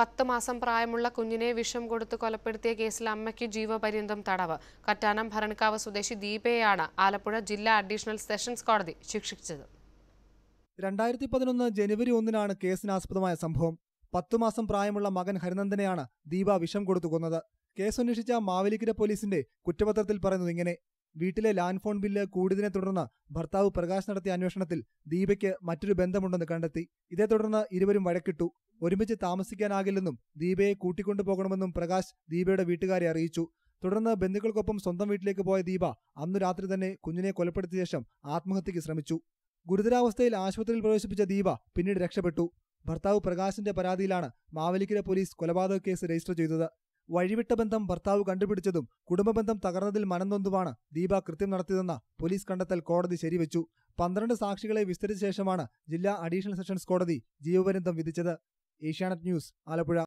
പത്ത് മാസം പ്രായമുള്ള കുഞ്ഞിനെ വിഷം കൊടുത്ത് കൊലപ്പെടുത്തിയ കേസിൽ അമ്മയ്ക്ക് ജീവപര്യന്തം തടവ് കറ്റാനം ഭരണക്കാവ് സ്വദേശി ദീപയെയാണ് ആലപ്പുഴ ജില്ലാ അഡീഷണൽ സെഷൻസ് കോടതി ശിക്ഷിച്ചത് രണ്ടായിരത്തി പതിനൊന്ന് ജനുവരി ഒന്നിനാണ് കേസിനാസ്പദമായ സംഭവം പത്തു മാസം പ്രായമുള്ള മകൻ ഹരിനന്ദനെയാണ് ദീപ വിഷം കൊടുത്തു കൊന്നത് കേസന്വേഷിച്ച മാവേലിക്കര പോലീസിന്റെ കുറ്റപത്രത്തിൽ പറയുന്നത് ഇങ്ങനെ വീട്ടിലെ ലാൻഡ് ഫോൺ ബില്ല് കൂടിയതിനെ തുടർന്ന് ഭർത്താവ് പ്രകാശ് നടത്തിയ അന്വേഷണത്തിൽ ദീപയ്ക്ക് മറ്റൊരു ബന്ധമുണ്ടെന്ന് കണ്ടെത്തി ഇതേ തുടർന്ന് ഇരുവരും വഴക്കിട്ടു ഒരുമിച്ച് താമസിക്കാനാകില്ലെന്നും ദീപയെ കൂട്ടിക്കൊണ്ടു പോകണമെന്നും പ്രകാശ് ദീപയുടെ വീട്ടുകാരെ അറിയിച്ചു തുടർന്ന് ബന്ധുക്കൾക്കൊപ്പം സ്വന്തം വീട്ടിലേക്ക് പോയ ദീപ അന്നു രാത്രി തന്നെ കുഞ്ഞിനെ കൊലപ്പെടുത്തിയ ശേഷം ആത്മഹത്യയ്ക്ക് ശ്രമിച്ചു ഗുരുതരാവസ്ഥയിൽ ആശുപത്രിയിൽ പ്രവേശിപ്പിച്ച ദീപ പിന്നീട് രക്ഷപ്പെട്ടു ഭർത്താവ് പ്രകാശിന്റെ പരാതിയിലാണ് മാവലിക്കര പോലീസ് കൊലപാതക കേസ് രജിസ്റ്റർ ചെയ്തത് വഴിവിട്ട ബന്ധം ഭർത്താവ് കണ്ടുപിടിച്ചതും കുടുംബബന്ധം തകർന്നതിൽ മനംനൊന്തുമാണ് ദീപ കൃത്യം നടത്തിയതെന്ന പോലീസ് കണ്ടെത്തൽ കോടതി ശരിവെച്ചു പന്ത്രണ്ട് സാക്ഷികളെ വിസ്തരിച്ച ശേഷമാണ് ജില്ലാ അഡീഷണൽ സെഷൻസ് കോടതി ജീവപര്യന്തം വിധിച്ചത് ഏഷ്യാനെറ്റ് ന്യൂസ് ആലപ്പുഴ